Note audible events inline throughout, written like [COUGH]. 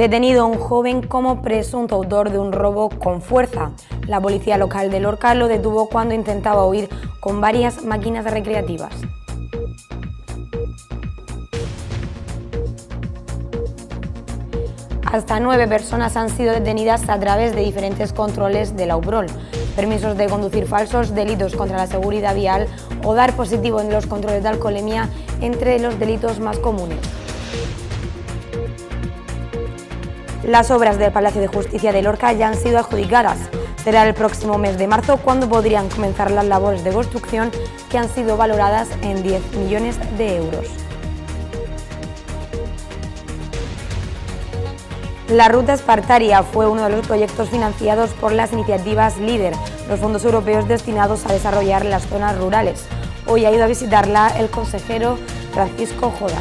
detenido un joven como presunto autor de un robo con fuerza. La policía local de Lorca lo detuvo cuando intentaba huir con varias máquinas recreativas. Hasta nueve personas han sido detenidas a través de diferentes controles de la UPROL, permisos de conducir falsos, delitos contra la seguridad vial o dar positivo en los controles de alcoholemia entre los delitos más comunes. Las obras del Palacio de Justicia de Lorca ya han sido adjudicadas. Será el próximo mes de marzo cuando podrían comenzar las labores de construcción que han sido valoradas en 10 millones de euros. La Ruta Espartaria fue uno de los proyectos financiados por las iniciativas LIDER, los fondos europeos destinados a desarrollar las zonas rurales. Hoy ha ido a visitarla el consejero Francisco Joda.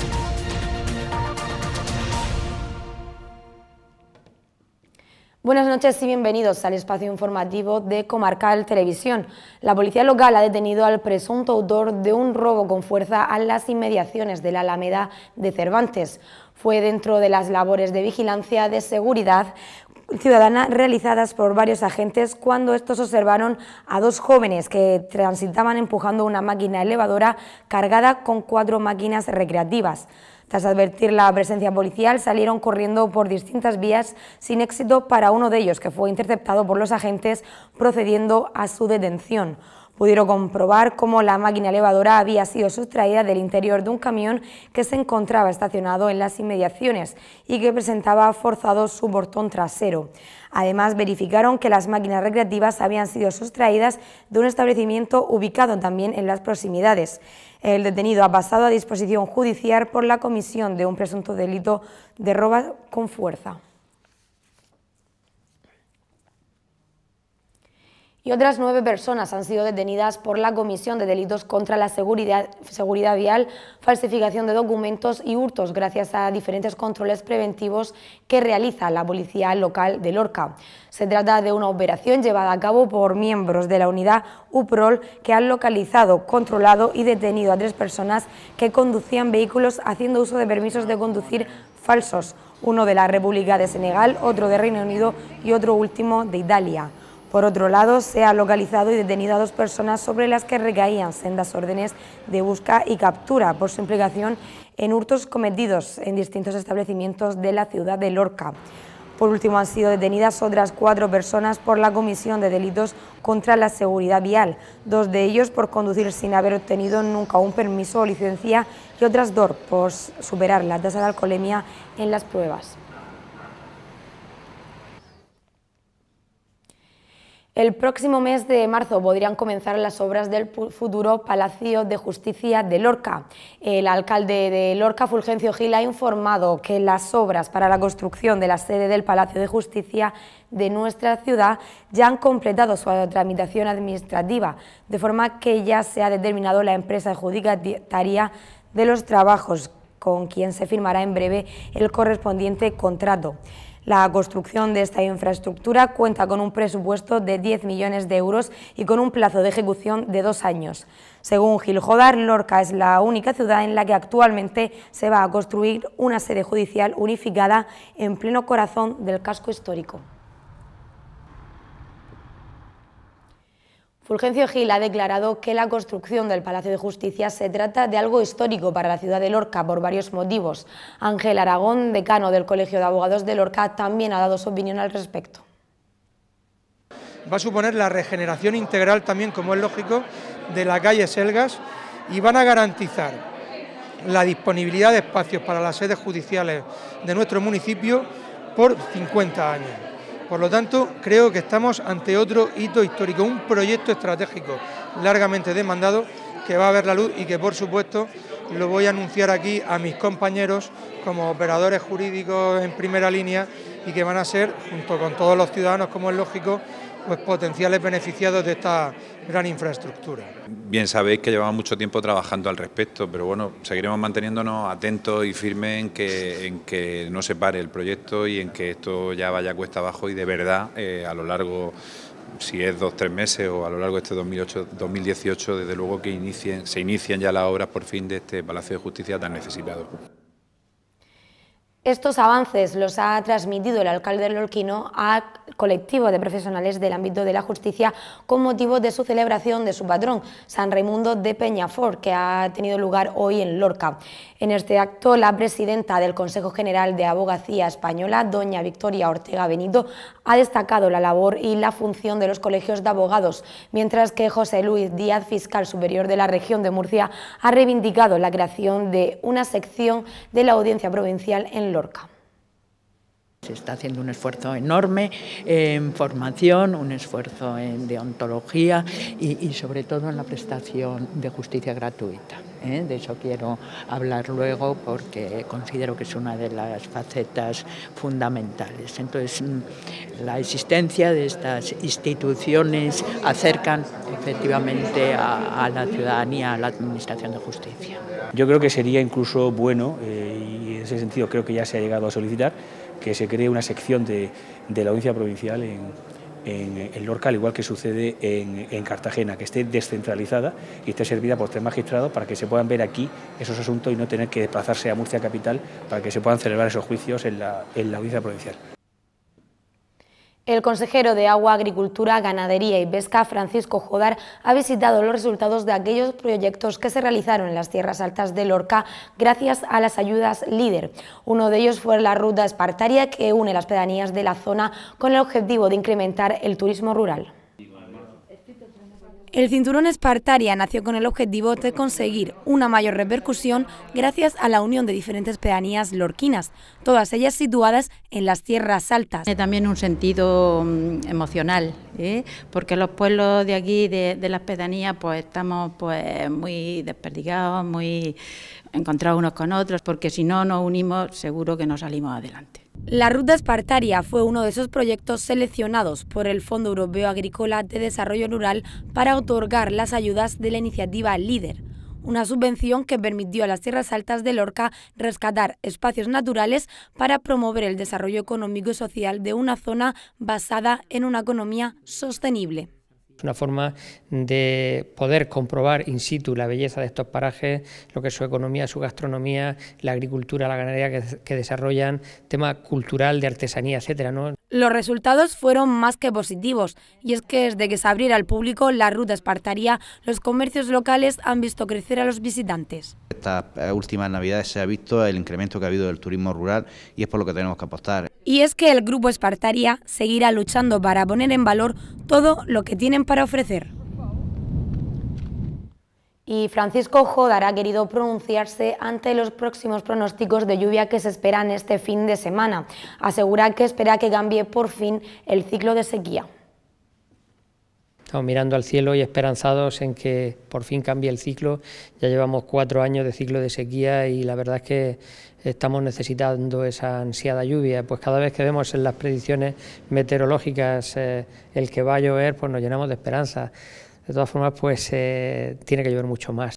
Buenas noches y bienvenidos al espacio informativo de Comarcal Televisión. La policía local ha detenido al presunto autor de un robo con fuerza a las inmediaciones de la Alameda de Cervantes. Fue dentro de las labores de vigilancia de seguridad ciudadana realizadas por varios agentes cuando estos observaron a dos jóvenes que transitaban empujando una máquina elevadora cargada con cuatro máquinas recreativas. Tras advertir la presencia policial, salieron corriendo por distintas vías sin éxito para uno de ellos, que fue interceptado por los agentes procediendo a su detención. Pudieron comprobar cómo la máquina elevadora había sido sustraída del interior de un camión que se encontraba estacionado en las inmediaciones y que presentaba forzado su portón trasero. Además, verificaron que las máquinas recreativas habían sido sustraídas de un establecimiento ubicado también en las proximidades. El detenido ha pasado a disposición judicial por la comisión de un presunto delito de roba con fuerza. y otras nueve personas han sido detenidas por la Comisión de Delitos contra la Seguridad, Vial, falsificación de documentos y hurtos gracias a diferentes controles preventivos que realiza la Policía Local de Lorca. Se trata de una operación llevada a cabo por miembros de la unidad UPROL que han localizado, controlado y detenido a tres personas que conducían vehículos haciendo uso de permisos de conducir falsos, uno de la República de Senegal, otro de Reino Unido y otro último de Italia. Por otro lado, se ha localizado y detenido a dos personas sobre las que recaían sendas órdenes de busca y captura por su implicación en hurtos cometidos en distintos establecimientos de la ciudad de Lorca. Por último, han sido detenidas otras cuatro personas por la comisión de delitos contra la seguridad vial, dos de ellos por conducir sin haber obtenido nunca un permiso o licencia y otras dos por superar la tasa de alcoholemia en las pruebas. El próximo mes de marzo podrían comenzar las obras del futuro Palacio de Justicia de Lorca. El alcalde de Lorca, Fulgencio Gil, ha informado que las obras para la construcción de la sede del Palacio de Justicia de nuestra ciudad ya han completado su tramitación administrativa, de forma que ya se ha determinado la empresa adjudicataria de los trabajos, con quien se firmará en breve el correspondiente contrato. La construcción de esta infraestructura cuenta con un presupuesto de 10 millones de euros y con un plazo de ejecución de dos años. Según Gil Jodar, Lorca es la única ciudad en la que actualmente se va a construir una sede judicial unificada en pleno corazón del casco histórico. Fulgencio Gil ha declarado que la construcción del Palacio de Justicia se trata de algo histórico para la ciudad de Lorca por varios motivos. Ángel Aragón, decano del Colegio de Abogados de Lorca, también ha dado su opinión al respecto. Va a suponer la regeneración integral también, como es lógico, de la calle Selgas y van a garantizar la disponibilidad de espacios para las sedes judiciales de nuestro municipio por 50 años. Por lo tanto, creo que estamos ante otro hito histórico, un proyecto estratégico largamente demandado que va a ver la luz y que, por supuesto, lo voy a anunciar aquí a mis compañeros como operadores jurídicos en primera línea y que van a ser, junto con todos los ciudadanos, como es lógico, pues, potenciales beneficiados de esta gran infraestructura. Bien sabéis que llevamos mucho tiempo trabajando al respecto, pero bueno, seguiremos manteniéndonos atentos y firmes en que, no se pare el proyecto y en que esto ya vaya cuesta abajo y de verdad eh, a lo largo si es dos tres meses o a lo largo de este 2018, desde luego que se inicien ya las obras por fin de este Palacio de Justicia tan necesitado. Estos avances los ha transmitido el alcalde Lorquino a colectivo de profesionales del ámbito de la justicia con motivo de su celebración de su patrón, San Raimundo de Peñafort, que ha tenido lugar hoy en Lorca. En este acto, la presidenta del Consejo General de Abogacía Española, doña Victoria Ortega Benito, ha destacado la labor y la función de los colegios de abogados, mientras que José Luis Díaz, fiscal superior de la región de Murcia, ha reivindicado la creación de una sección de la audiencia provincial en Lorca. Se está haciendo un esfuerzo enorme en formación, un esfuerzo en deontología y, sobre todo en la prestación de justicia gratuita. ¿eh? De eso quiero hablar luego porque considero que es una de las facetas fundamentales. Entonces, mm, la existencia de estas instituciones acercan efectivamente a, la ciudadanía, a la administración de justicia. Yo creo que sería incluso bueno eh, ese sentido creo que ya se ha llegado a solicitar que se cree una sección de, la audiencia provincial en, en, Lorca, al igual que sucede en, Cartagena, que esté descentralizada y esté servida por tres magistrados para que se puedan ver aquí esos asuntos y no tener que desplazarse a Murcia Capital para que se puedan celebrar esos juicios en la, en la audiencia provincial. El consejero de Agua, Agricultura, Ganadería y Pesca, Francisco Jodar, ha visitado los resultados de aquellos proyectos que se realizaron en las tierras altas de Lorca gracias a las ayudas líder. Uno de ellos fue la ruta espartaria que une las pedanías de la zona con el objetivo de incrementar el turismo rural. El cinturón Espartaria nació con el objetivo de conseguir una mayor repercusión gracias a la unión de diferentes pedanías lorquinas, todas ellas situadas en las tierras altas. Tiene también un sentido mm, emocional, ¿eh? porque los pueblos de aquí, de, las pedanías, pues estamos pues muy desperdigados, muy encontrar unos con otros, porque si no nos unimos seguro que no salimos adelante. La Ruta Espartaria fue uno de esos proyectos seleccionados por el Fondo Europeo Agrícola de Desarrollo Rural para otorgar las ayudas de la iniciativa Líder, una subvención que permitió a las tierras altas de Lorca rescatar espacios naturales para promover el desarrollo económico y social de una zona basada en una economía sostenible. Una forma de poder comprobar in situ la belleza de estos parajes, lo que es su economía, su gastronomía, la agricultura, la ganadería que, desarrollan, tema cultural, de artesanía, etcétera, ¿no? Los resultados fueron más que positivos, y es que desde que se abriera al público la ruta espartaría, los comercios locales han visto crecer a los visitantes. Estas eh, últimas navidades se ha visto el incremento que ha habido del turismo rural y es por lo que tenemos que apostar. Y es que el Grupo Espartaria seguirá luchando para poner en valor todo lo que tienen para ofrecer. Y Francisco Jodar ha querido pronunciarse ante los próximos pronósticos de lluvia que se esperan este fin de semana. Asegura que espera que cambie por fin el ciclo de sequía. Estamos mirando al cielo y esperanzados en que por fin cambie el ciclo. Ya llevamos cuatro años de ciclo de sequía y la verdad es que estamos necesitando esa ansiada lluvia. Pues cada vez que vemos en las predicciones meteorológicas eh, el que va a llover, pues nos llenamos de esperanza. De todas formas, pues eh, tiene que llover mucho más.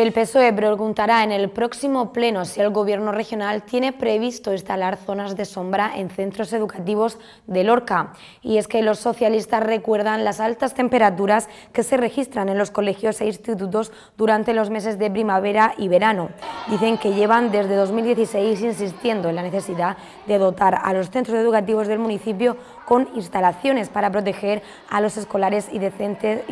El PSOE preguntará en el próximo pleno si el Gobierno regional tiene previsto instalar zonas de sombra en centros educativos de Lorca. Y es que los socialistas recuerdan las altas temperaturas que se registran en los colegios e institutos durante los meses de primavera y verano. Dicen que llevan desde 2016 insistiendo en la necesidad de dotar a los centros educativos del municipio con instalaciones para proteger a los escolares y, docentes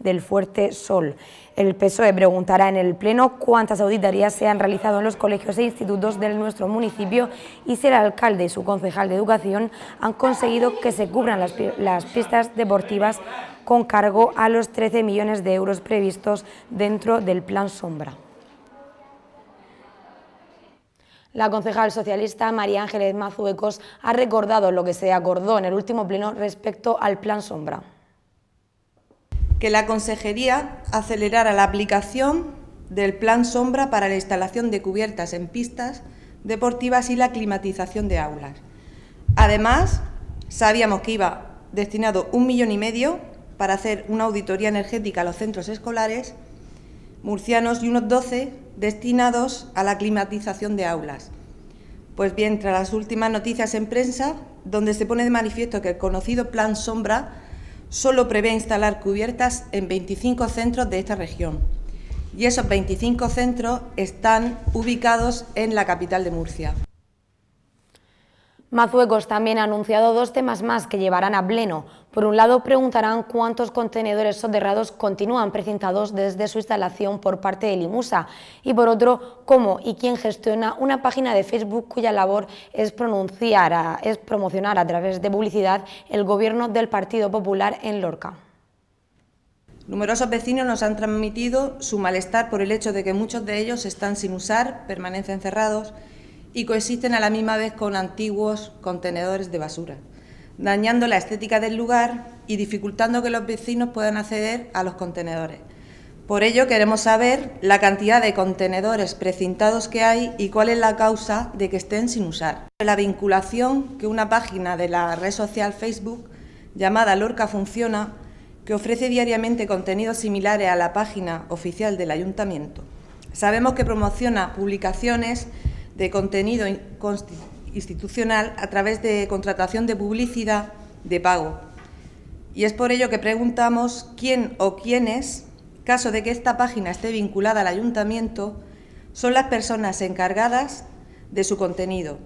del fuerte sol. El PSOE preguntará en el Pleno cuántas auditorías se han realizado en los colegios e institutos de nuestro municipio y si el alcalde y su concejal de Educación han conseguido que se cubran las, pistas deportivas con cargo a los 13 millones de euros previstos dentro del Plan Sombra. La concejal socialista María Ángeles Mazuecos ha recordado lo que se acordó en el último pleno respecto al Plan Sombra que la Consejería acelerara la aplicación del Plan Sombra para la instalación de cubiertas en pistas deportivas y la climatización de aulas. Además, sabíamos que iba destinado un millón y medio para hacer una auditoría energética a los centros escolares murcianos y unos 12 destinados a la climatización de aulas. Pues bien, tras las últimas noticias en prensa, donde se pone de manifiesto que el conocido Plan Sombra solo prevé instalar cubiertas en 25 centros de esta región. Y esos 25 centros están ubicados en la capital de Murcia. Mazuecos también ha anunciado dos temas más que llevarán a pleno. Por un lado, preguntarán cuántos contenedores soterrados continúan precintados desde su instalación por parte de Limusa y por otro, cómo y quién gestiona una página de Facebook cuya labor es, pronunciar es promocionar a través de publicidad el gobierno del Partido Popular en Lorca. Numerosos vecinos nos han transmitido su malestar por el hecho de que muchos de ellos están sin usar, permanecen cerrados y coexisten a la misma vez con antiguos contenedores de basura, dañando la estética del lugar y dificultando que los vecinos puedan acceder a los contenedores. Por ello queremos saber la cantidad de contenedores precintados que hay y cuál es la causa de que estén sin usar. La vinculación que una página de la red social Facebook llamada Lorca Funciona, que ofrece diariamente contenidos similares a la página oficial del ayuntamiento. Sabemos que promociona publicaciones de contenido institucional a través de contratación de publicidad de pago. Y es por ello que preguntamos quién o quiénes, caso de que esta página esté vinculada al ayuntamiento, son las personas encargadas de su contenido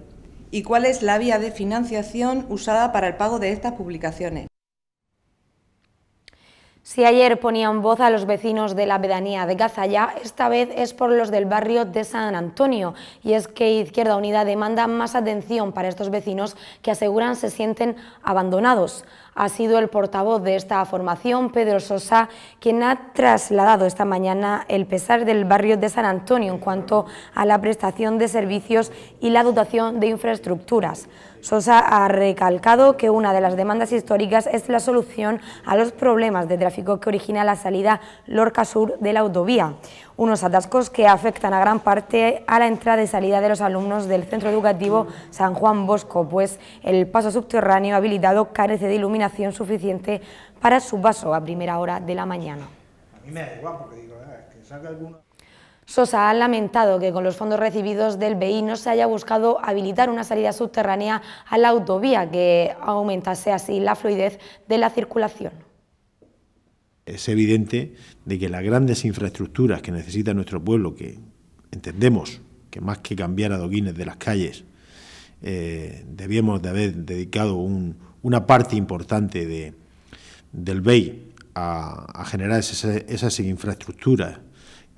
y cuál es la vía de financiación usada para el pago de estas publicaciones. Si ayer ponían voz a los vecinos de la pedanía de Gazalla, esta vez es por los del barrio de San Antonio. Y es que Izquierda Unida demanda más atención para estos vecinos que aseguran se sienten abandonados. Ha sido el portavoz de esta formación, Pedro Sosa, quien ha trasladado esta mañana el pesar del barrio de San Antonio en cuanto a la prestación de servicios y la dotación de infraestructuras. Sosa ha recalcado que una de las demandas históricas es la solución a los problemas de tráfico que origina la salida Lorca Sur de la autovía, unos atascos que afectan a gran parte a la entrada y salida de los alumnos del Centro Educativo San Juan Bosco, pues el paso subterráneo habilitado carece de iluminación suficiente para su paso a primera hora de la mañana. Sosa ha lamentado que con los fondos recibidos del BEI no se haya buscado habilitar una salida subterránea a la autovía que aumentase así la fluidez de la circulación. Es evidente de que las grandes infraestructuras que necesita nuestro pueblo, que entendemos que más que cambiar adoquines de las calles, eh, debíamos de haber dedicado una parte importante del BEI a, generar esas infraestructuras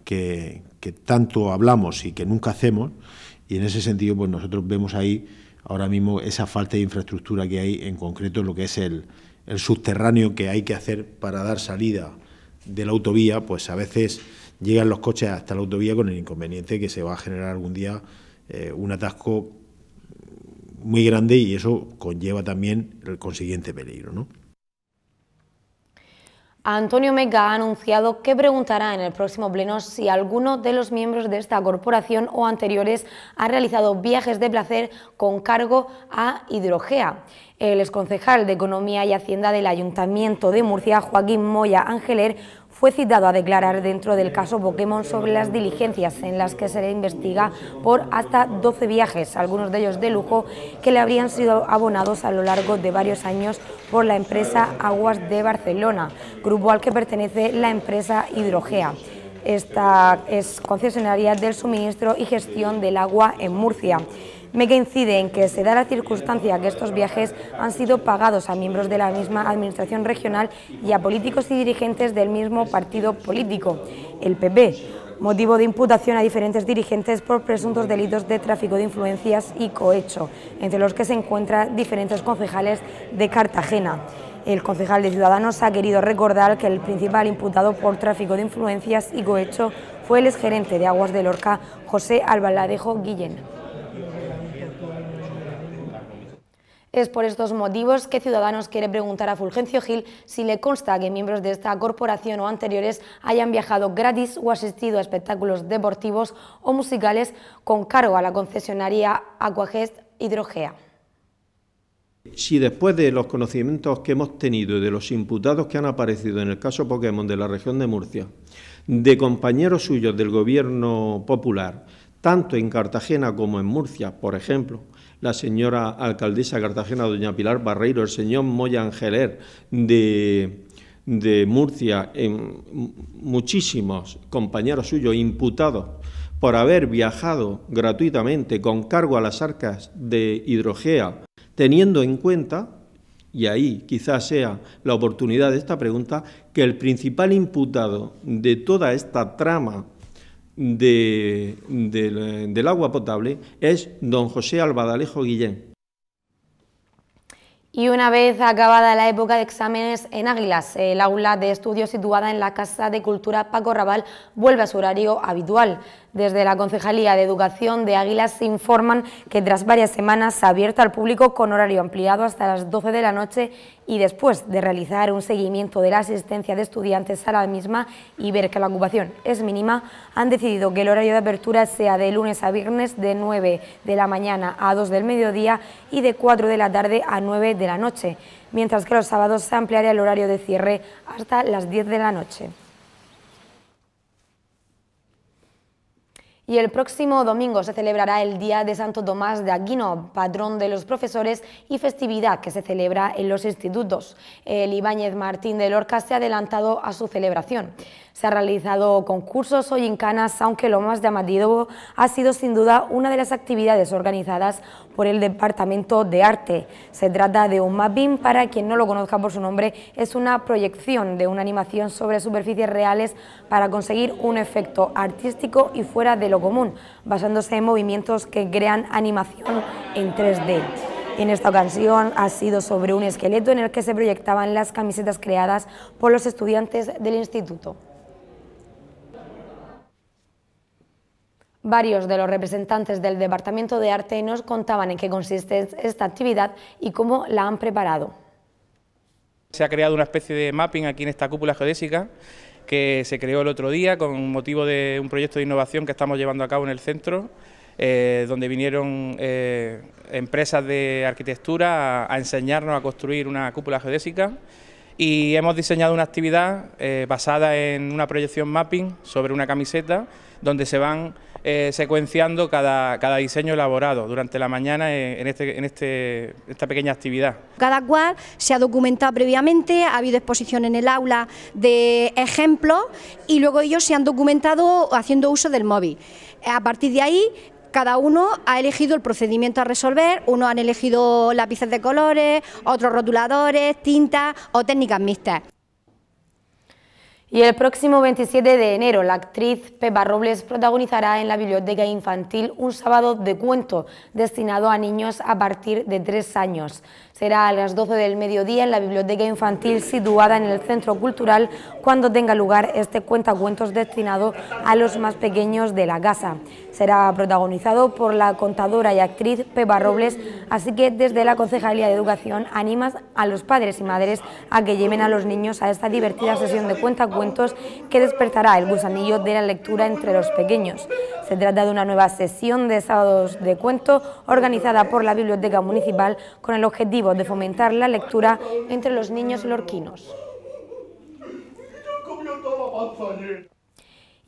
que, tanto hablamos y que nunca hacemos, y en ese sentido pues nosotros vemos ahí ahora mismo esa falta de infraestructura que hay, en concreto lo que es el, subterráneo que hay que hacer para dar salida de la autovía, pues a veces llegan los coches hasta la autovía con el inconveniente que se va a generar algún día eh, un atasco muy grande y eso conlleva también el consiguiente peligro, ¿no? Antonio Meca ha anunciado que preguntará en el próximo pleno si alguno de los miembros de esta corporación o anteriores ha realizado viajes de placer con cargo a hidrogea. El exconcejal de Economía y Hacienda del Ayuntamiento de Murcia, Joaquín Moya Angeler, fue citado a declarar dentro del caso Pokémon sobre las diligencias en las que se le investiga por hasta 12 viajes, algunos de ellos de lujo, que le habrían sido abonados a lo largo de varios años por la empresa Aguas de Barcelona, grupo al que pertenece la empresa Hidrogea. Esta es concesionaria del suministro y gestión del agua en Murcia. Me incide en que se da la circunstancia que estos viajes han sido pagados a miembros de la misma administración regional y a políticos y dirigentes del mismo partido político, el PP motivo de imputación a diferentes dirigentes por presuntos delitos de tráfico de influencias y cohecho, entre los que se encuentran diferentes concejales de Cartagena. El concejal de Ciudadanos ha querido recordar que el principal imputado por tráfico de influencias y cohecho fue el exgerente de Aguas de Lorca, José Albaladejo Guillén. Es por estos motivos que Ciudadanos quiere preguntar a Fulgencio Gil si le consta que miembros de esta corporación o anteriores hayan viajado gratis o asistido a espectáculos deportivos o musicales con cargo a la concesionaria Aquagest Hidrogea. Si después de los conocimientos que hemos tenido y de los imputados que han aparecido en el caso Pokémon de la región de Murcia, de compañeros suyos del gobierno popular, tanto en Cartagena como en Murcia, por ejemplo, la señora alcaldesa de Cartagena, doña Pilar Barreiro, el señor Moya Angeler de, Murcia, en, muchísimos compañeros suyos imputados por haber viajado gratuitamente con cargo a las arcas de Hidrogea, teniendo en cuenta, y ahí quizás sea la oportunidad de esta pregunta, que el principal imputado de toda esta trama del agua potable es don José Albadalejo Guillén. Y una vez acabada la época de exámenes en Águilas, el aula de estudio situada en la Casa de Cultura Paco Raval vuelve a su horario habitual. Desde la Concejalía de Educación de Águilas se informan que tras varias semanas se ha abierto al público con horario ampliado hasta las 12 de la noche y después de realizar un seguimiento de la asistencia de estudiantes a la misma y ver que la ocupación es mínima, han decidido que el horario de apertura sea de lunes a viernes de 9 de la mañana a 2 del mediodía y de 4 de la tarde a 9 de la noche, mientras que los sábados se ampliará el horario de cierre hasta las 10 de la noche. Y el próximo domingo se celebrará el Día de Santo Tomás de Aquino, patrón de los profesores y festividad que se celebra en los institutos. El Ibáñez Martín de Lorca se ha adelantado a su celebración. Se han realizado concursos o canas aunque lo más llamativo ha sido sin duda una de las actividades organizadas por el Departamento de Arte. Se trata de un mapping, para quien no lo conozca por su nombre, es una proyección de una animación sobre superficies reales para conseguir un efecto artístico y fuera de lo común, basándose en movimientos que crean animación en 3D. En esta ocasión ha sido sobre un esqueleto en el que se proyectaban las camisetas creadas por los estudiantes del instituto. Varios de los representantes del Departamento de Arte nos contaban en qué consiste esta actividad y cómo la han preparado. Se ha creado una especie de mapping aquí en esta cúpula geodésica que se creó el otro día con motivo de un proyecto de innovación que estamos llevando a cabo en el centro, eh, donde vinieron eh, empresas de arquitectura a, enseñarnos a construir una cúpula geodésica y hemos diseñado una actividad eh, basada en una proyección mapping sobre una camiseta donde se van eh, secuenciando cada, diseño elaborado durante la mañana en, este, en este, esta pequeña actividad. Cada cual se ha documentado previamente, ha habido exposición en el aula de ejemplos y luego ellos se han documentado haciendo uso del móvil. A partir de ahí cada uno ha elegido el procedimiento a resolver, unos han elegido lápices de colores, otros rotuladores, tintas o técnicas mixtas. Y el próximo 27 de enero, la actriz Pepa Robles protagonizará en la Biblioteca Infantil un sábado de cuento destinado a niños a partir de tres años. Será a las 12 del mediodía en la Biblioteca Infantil situada en el Centro Cultural cuando tenga lugar este cuentacuentos destinado a los más pequeños de la casa. Será protagonizado por la contadora y actriz Pepa Robles, así que desde la Concejalía de Educación animas a los padres y madres a que lleven a los niños a esta divertida sesión de cuentacuentos que despertará el gusanillo de la lectura entre los pequeños. Se trata de una nueva sesión de sábados de cuento organizada por la Biblioteca Municipal con el objetivo de fomentar la lectura entre los niños lorquinos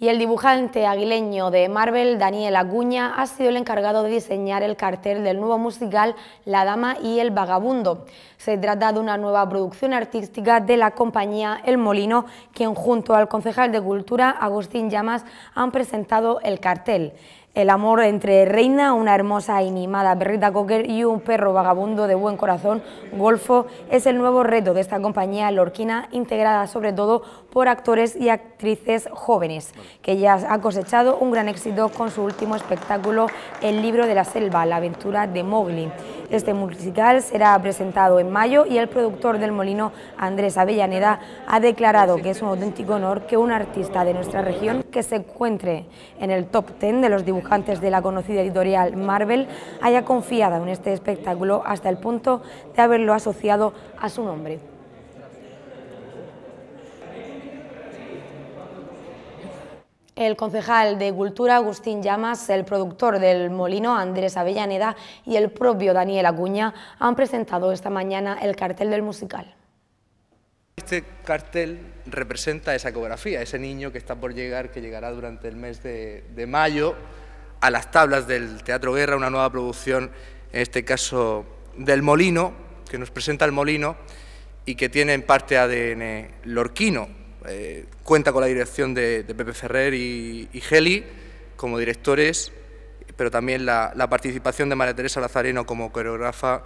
y el dibujante aguileño de Marvel, Daniel Aguña, ha sido el encargado de diseñar el cartel del nuevo musical La Dama y el Vagabundo. Se trata de una nueva producción artística de la compañía El Molino, quien junto al concejal de Cultura, Agustín Llamas, han presentado el cartel. El amor entre Reina, una hermosa y mimada perrita cocker y un perro vagabundo de buen corazón, Golfo, es el nuevo reto de esta compañía lorquina, integrada sobre todo por actores y actrices jóvenes, que ya ha cosechado un gran éxito con su último espectáculo, El libro de la selva, la aventura de Mowgli. Este musical será presentado en mayo y el productor del Molino, Andrés Avellaneda, ha declarado que es un auténtico honor que un artista de nuestra región que se encuentre en el top 10 de los dibujantes de la conocida editorial Marvel haya confiado en este espectáculo hasta el punto de haberlo asociado a su nombre. El concejal de Cultura, Agustín Llamas, el productor del Molino, Andrés Avellaneda, y el propio Daniel Acuña han presentado esta mañana el cartel del musical. Este cartel representa esa ecografía, ese niño que está por llegar, que llegará durante el mes de, mayo a las tablas del Teatro Guerra, una nueva producción, en este caso del Molino, que nos presenta el Molino y que tiene en parte ADN lorquino. Eh, cuenta con la dirección de, de Pepe Ferrer y, y, Geli como directores, pero también la, participación de María Teresa Lazareno como coreógrafa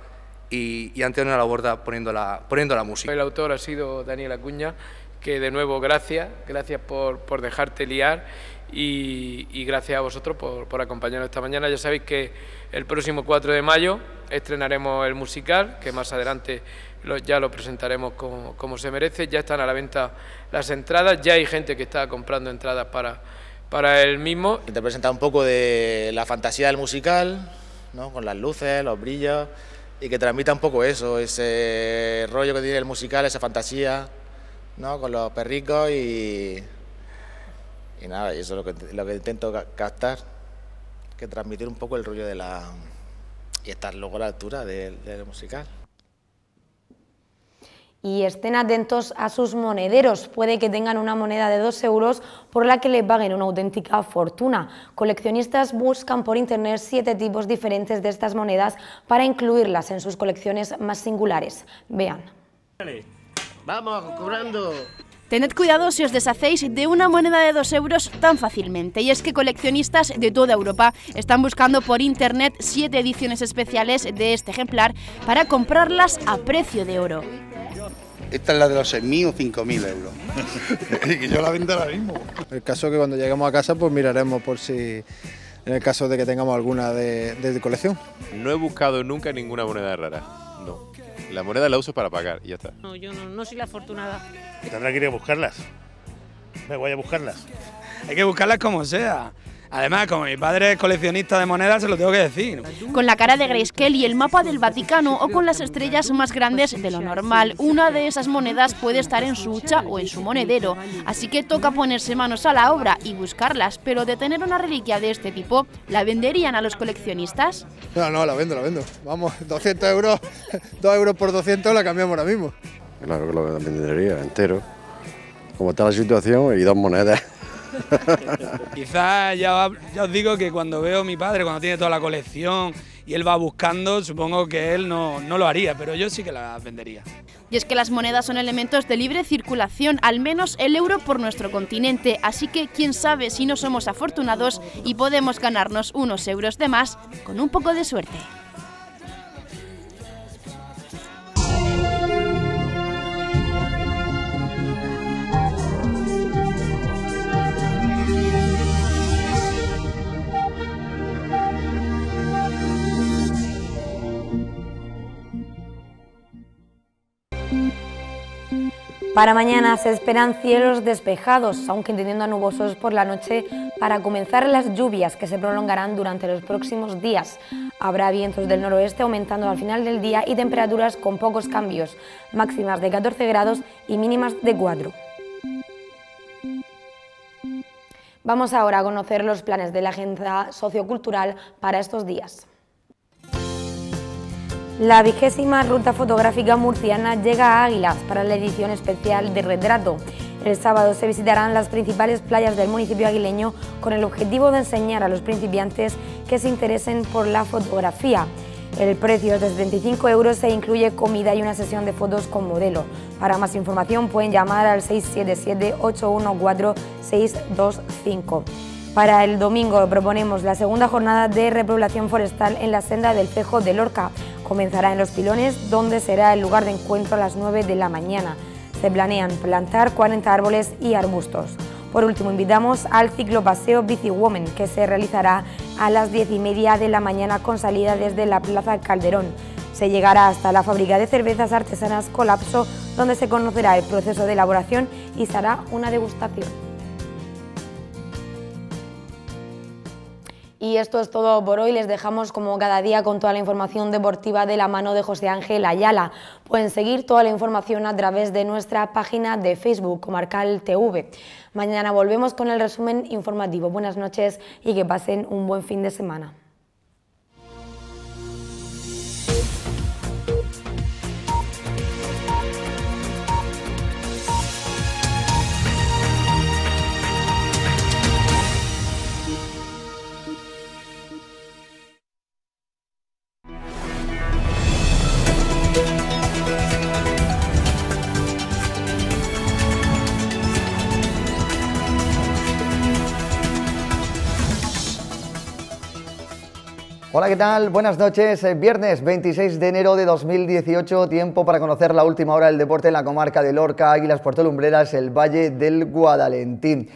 y, y Antonio Laborda poniendo la, poniendo la música. El autor ha sido Daniel Acuña, que de nuevo gracias, gracias por, por dejarte liar y, y, gracias a vosotros por, por, acompañarnos esta mañana. Ya sabéis que el próximo 4 de mayo estrenaremos el musical, que más adelante ya lo presentaremos como, se merece. Ya están a la venta las entradas, ya hay gente que está comprando entradas para, para el mismo. "...que te presenta un poco de la fantasía del musical, con las luces, los brillos, y que transmita un poco eso, ese rollo que tiene el musical, esa fantasía, ¿no? con los perricos y, y nada, y eso es lo que, intento captar, que transmitir un poco el rollo de la... y estar luego a la altura del musical y estén atentos a sus monederos. Puede que tengan una moneda de 2 euros por la que le paguen una auténtica fortuna. Coleccionistas buscan por internet siete tipos diferentes de estas monedas para incluirlas en sus colecciones más singulares. Vean. Vamos, Tened cuidado si os deshacéis de una moneda de 2 euros tan fácilmente, y es que coleccionistas de toda Europa están buscando por internet siete ediciones especiales de este ejemplar para comprarlas a precio de oro. Esta es la de los 6.000 o 5.000 euros. [LAUGHS] y que yo la vendo ahora mismo. El caso es que cuando lleguemos a casa, pues miraremos por si. En el caso de que tengamos alguna de, colección. No he buscado nunca ninguna moneda rara. No. La moneda la uso para pagar y ya está. No, yo no, soy la afortunada. Tendrá que ir a buscarlas. Me voy a buscarlas. Hay que buscarlas como sea. Además, como mi padre es coleccionista de monedas, se lo tengo que decir. Con la cara de Grace Kelly, el mapa del Vaticano o con las estrellas más grandes de lo normal, una de esas monedas puede estar en su hucha o en su monedero. Así que toca ponerse manos a la obra y buscarlas, pero de tener una reliquia de este tipo, ¿la venderían a los coleccionistas? No, no, la vendo, la vendo. Vamos, 200 [LAUGHS] euros, 2 [LAUGHS] euros por 200 la cambiamos ahora mismo. Claro que lo vendería entero. Como está la situación y dos monedas. [LAUGHS] [LAUGHS] Quizás ya, os digo que cuando veo a mi padre, cuando tiene toda la colección y él va buscando, supongo que él no, lo haría, pero yo sí que la vendería. Y es que las monedas son elementos de libre circulación, al menos el euro por nuestro continente, así que quién sabe si no somos afortunados y podemos ganarnos unos euros de más con un poco de suerte. Para mañana se esperan cielos despejados, aunque tendiendo a nubosos por la noche, para comenzar las lluvias que se prolongarán durante los próximos días. Habrá vientos del noroeste aumentando al final del día y temperaturas con pocos cambios, máximas de 14 grados y mínimas de 4. Vamos ahora a conocer los planes de la Agencia Sociocultural para estos días. La vigésima ruta fotográfica murciana llega a Águilas para la edición especial de Retrato. El sábado se visitarán las principales playas del municipio aguileño con el objetivo de enseñar a los principiantes que se interesen por la fotografía. El precio es de 25 euros e incluye comida y una sesión de fotos con modelo. Para más información pueden llamar al 677-814-625. Para el domingo proponemos la segunda jornada de repoblación forestal en la senda del Pejo de Lorca. Comenzará en Los Pilones, donde será el lugar de encuentro a las 9 de la mañana. Se planean plantar 40 árboles y arbustos. Por último, invitamos al paseo Bici Woman, que se realizará a las 10 y media de la mañana con salida desde la Plaza Calderón. Se llegará hasta la fábrica de cervezas artesanas Colapso, donde se conocerá el proceso de elaboración y hará una degustación. Y esto es todo por hoy. Les dejamos como cada día con toda la información deportiva de la mano de José Ángel Ayala. Pueden seguir toda la información a través de nuestra página de Facebook, Comarcal TV. Mañana volvemos con el resumen informativo. Buenas noches y que pasen un buen fin de semana. Hola, ¿qué tal? Buenas noches. Eh, viernes 26 de enero de 2018, tiempo para conocer la última hora del deporte en la comarca de Lorca, Águilas, Puerto Lumbreras, el Valle del Guadalentín.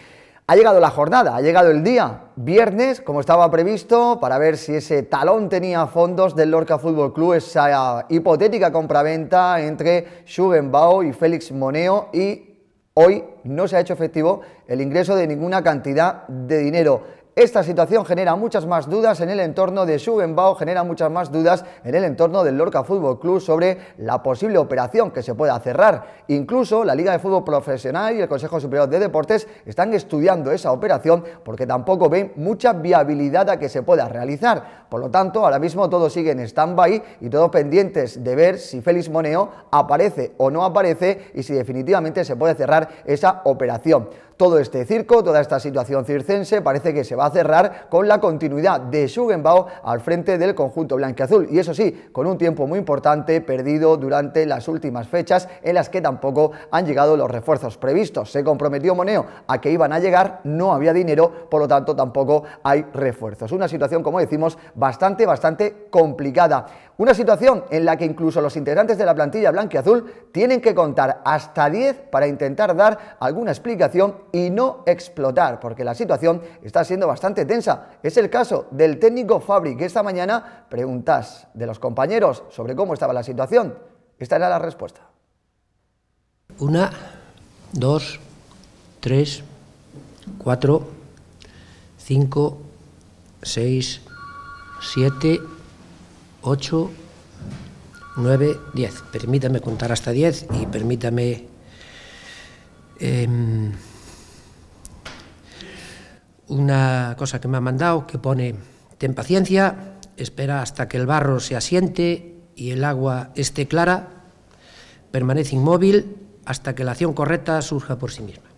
Ha llegado la jornada, ha llegado el día, viernes, como estaba previsto, para ver si ese talón tenía fondos del Lorca Fútbol Club, esa hipotética compraventa entre Schugenbau y Félix Moneo y hoy no se ha hecho efectivo el ingreso de ninguna cantidad de dinero. Esta situación genera muchas más dudas en el entorno de Schubenbau, genera muchas más dudas en el entorno del Lorca Fútbol Club sobre la posible operación que se pueda cerrar. Incluso la Liga de Fútbol Profesional y el Consejo Superior de Deportes están estudiando esa operación porque tampoco ven mucha viabilidad a que se pueda realizar. Por lo tanto, ahora mismo todo sigue en stand-by y todos pendientes de ver si Félix Moneo aparece o no aparece y si definitivamente se puede cerrar esa operación. Todo este circo, toda esta situación circense parece que se va a cerrar con la continuidad de Schugenbau al frente del conjunto blanqueazul y eso sí, con un tiempo muy importante perdido durante las últimas fechas en las que tampoco han llegado los refuerzos previstos. Se comprometió Moneo a que iban a llegar, no había dinero, por lo tanto tampoco hay refuerzos. Una situación, como decimos, bastante, bastante complicada. Una situación en la que incluso los integrantes de la plantilla azul tienen que contar hasta 10 para intentar dar alguna explicación y no explotar, porque la situación está siendo bastante tensa. Es el caso del técnico Fabri, que esta mañana preguntas de los compañeros sobre cómo estaba la situación. Esta era la respuesta. Una, dos, tres, cuatro, cinco, seis, siete, ocho, nueve, diez, Permítame contar hasta diez y permítame em, una cosa que me ha mandado que pone, ten paciencia, espera hasta que el barro se asiente y el agua esté clara, permanece inmóvil hasta que la acción correcta surja por sí misma.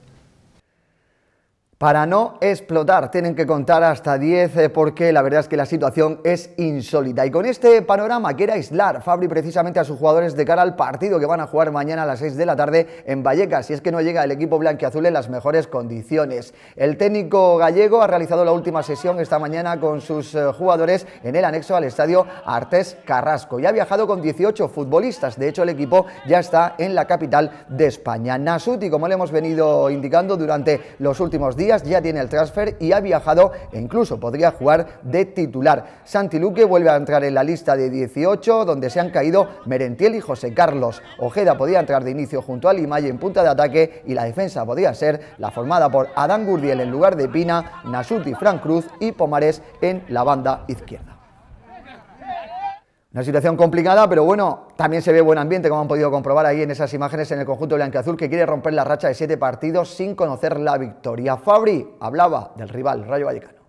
Para no explotar, tienen que contar hasta 10 eh, porque la verdad es que la situación es insólita. Y con este panorama quiere aislar Fabri precisamente a sus jugadores de cara al partido que van a jugar mañana a las 6 de la tarde en Vallecas, si es que no llega el equipo blanquiazul en las mejores condiciones. El técnico gallego ha realizado la última sesión esta mañana con sus eh, jugadores en el anexo al estadio Artes Carrasco y ha viajado con 18 futbolistas. De hecho, el equipo ya está en la capital de España. Nasuti, como le hemos venido indicando durante los últimos días, ya tiene el transfer y ha viajado e incluso podría jugar de titular. Santi Luque vuelve a entrar en la lista de 18 donde se han caído Merentiel y José Carlos. Ojeda podía entrar de inicio junto a Limay en punta de ataque y la defensa podía ser la formada por Adán Gurdiel en lugar de Pina, Nasuti, Fran Cruz y Pomares en la banda izquierda. Una situación complicada, pero bueno, también se ve buen ambiente, como han podido comprobar ahí en esas imágenes en el conjunto blanqueazul, que quiere romper la racha de siete partidos sin conocer la victoria. Fabri hablaba del rival, Rayo Vallecano.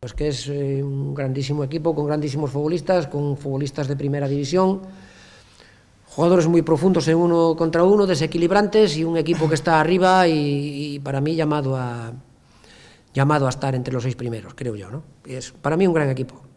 Pues que es eh, un grandísimo equipo, con grandísimos futbolistas, con futbolistas de primera división, jugadores muy profundos en uno contra uno, desequilibrantes y un equipo que está arriba y, para mí llamado a, llamado a estar entre los seis primeros, creo yo. ¿no? es para mí un gran equipo.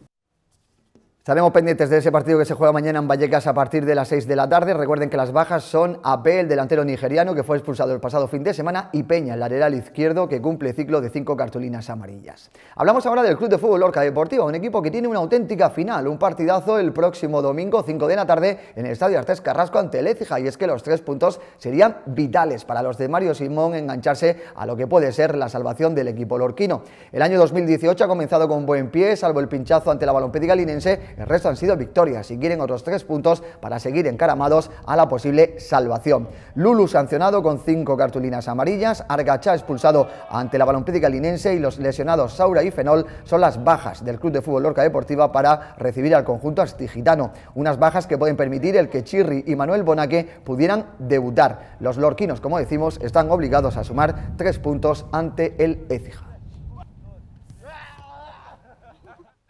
Estaremos pendientes de ese partido que se juega mañana en Vallecas a partir de las 6 de la tarde. Recuerden que las bajas son AP, el delantero nigeriano que fue expulsado el pasado fin de semana, y Peña, el lateral izquierdo, que cumple ciclo de cinco cartulinas amarillas. Hablamos ahora del Club de Fútbol Lorca Deportiva, un equipo que tiene una auténtica final, un partidazo el próximo domingo, 5 de la tarde, en el Estadio Artes Carrasco ante Lécija. y es que los tres puntos serían vitales para los de Mario Simón engancharse a lo que puede ser la salvación del equipo lorquino. El año 2018 ha comenzado con buen pie, salvo el pinchazo ante la balompédica linense, el resto han sido victorias y quieren otros tres puntos para seguir encaramados a la posible salvación. Lulu sancionado con cinco cartulinas amarillas, Argachá expulsado ante la balompédica linense y los lesionados Saura y Fenol son las bajas del Club de Fútbol Lorca Deportiva para recibir al conjunto astigitano, unas bajas que pueden permitir el que Chirri y Manuel Bonaque pudieran debutar. Los lorquinos, como decimos, están obligados a sumar tres puntos ante el Ecija.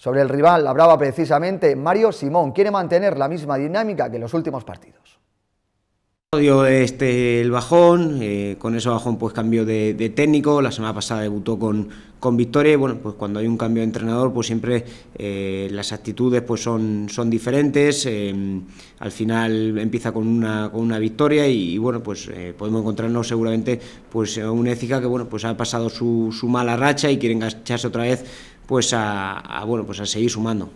Sobre el rival hablaba precisamente Mario Simón. Quiere mantener la misma dinámica que en los últimos partidos. Dio este, el bajón, eh, con ese bajón pues cambio de, técnico, la semana pasada debutó con, con Victoria bueno, pues cuando hay un cambio de entrenador pues siempre eh, las actitudes pues son, son diferentes, eh, al final empieza con una, victoria y, bueno pues podemos encontrarnos seguramente pues un Ética que bueno pues ha pasado su, su mala racha y quiere engancharse otra vez pues a, bueno, pues a seguir sumando.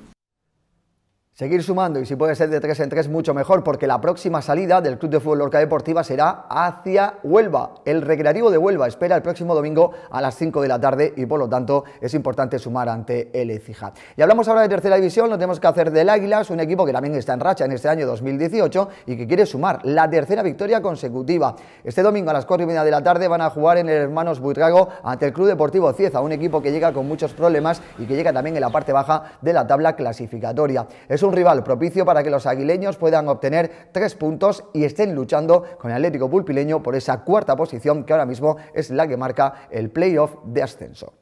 Seguir sumando y si puede ser de 3 en 3 mucho mejor porque la próxima salida del Club de Fútbol Lorca Deportiva será hacia Huelva. El recreativo de Huelva espera el próximo domingo a las 5 de la tarde y por lo tanto es importante sumar ante el Ecija. Y hablamos ahora de tercera división, lo tenemos que hacer del Águilas, un equipo que también está en racha en este año 2018 y que quiere sumar la tercera victoria consecutiva. Este domingo a las 4 y media de la tarde van a jugar en el Hermanos Buitrago ante el Club Deportivo Cieza, un equipo que llega con muchos problemas y que llega también en la parte baja de la tabla clasificatoria. Es un rival propicio para que los aguileños puedan obtener tres puntos y estén luchando con el Atlético Pulpileño por esa cuarta posición que ahora mismo es la que marca el playoff de ascenso.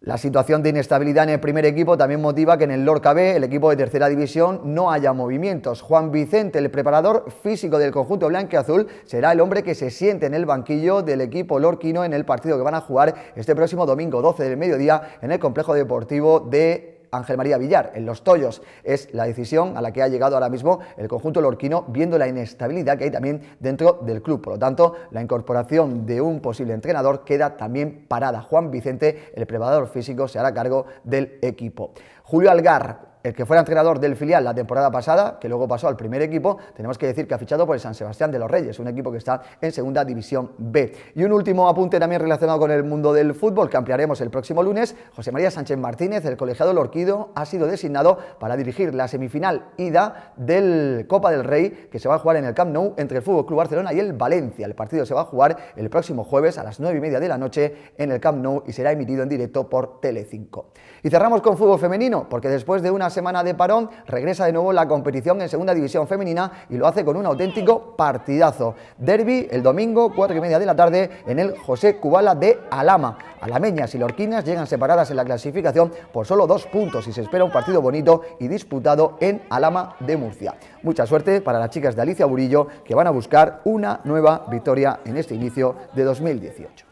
La situación de inestabilidad en el primer equipo también motiva que en el Lorca B, el equipo de tercera división, no haya movimientos. Juan Vicente, el preparador físico del conjunto azul será el hombre que se siente en el banquillo del equipo lorquino en el partido que van a jugar este próximo domingo 12 del mediodía en el complejo deportivo de Ángel María Villar en Los Tollos. Es la decisión a la que ha llegado ahora mismo el conjunto lorquino, viendo la inestabilidad que hay también dentro del club. Por lo tanto, la incorporación de un posible entrenador queda también parada. Juan Vicente, el preparador físico, se hará cargo del equipo. Julio Algar, el eh, que fuera entrenador del filial la temporada pasada, que luego pasó al primer equipo, tenemos que decir que ha fichado por el San Sebastián de los Reyes, un equipo que está en Segunda División B. Y un último apunte también relacionado con el mundo del fútbol, que ampliaremos el próximo lunes. José María Sánchez Martínez, el colegiado Lorquido, ha sido designado para dirigir la semifinal ida del Copa del Rey, que se va a jugar en el Camp Nou entre el Fútbol Club Barcelona y el Valencia. El partido se va a jugar el próximo jueves a las 9 y media de la noche en el Camp Nou y será emitido en directo por Telecinco. Y cerramos con fútbol femenino, porque después de una semana de parón, regresa de nuevo la competición en segunda división femenina y lo hace con un auténtico partidazo. Derby el domingo, 4 y media de la tarde, en el José Cubala de Alama. Alameñas y Lorquinas llegan separadas en la clasificación por solo dos puntos y se espera un partido bonito y disputado en Alama de Murcia. Mucha suerte para las chicas de Alicia Burillo que van a buscar una nueva victoria en este inicio de 2018.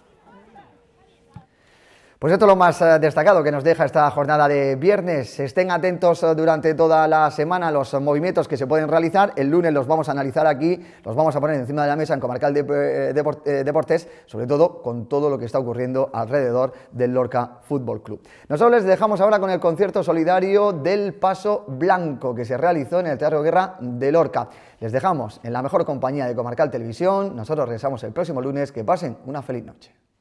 Pues esto es lo más eh, destacado que nos deja esta jornada de viernes. Estén atentos eh, durante toda la semana a los movimientos que se pueden realizar. El lunes los vamos a analizar aquí, los vamos a poner encima de la mesa en Comarcal de, eh, Deportes, sobre todo con todo lo que está ocurriendo alrededor del Lorca Fútbol Club. Nosotros les dejamos ahora con el concierto solidario del Paso Blanco que se realizó en el Teatro Guerra de Lorca. Les dejamos en la mejor compañía de Comarcal Televisión. Nosotros regresamos el próximo lunes. Que pasen una feliz noche.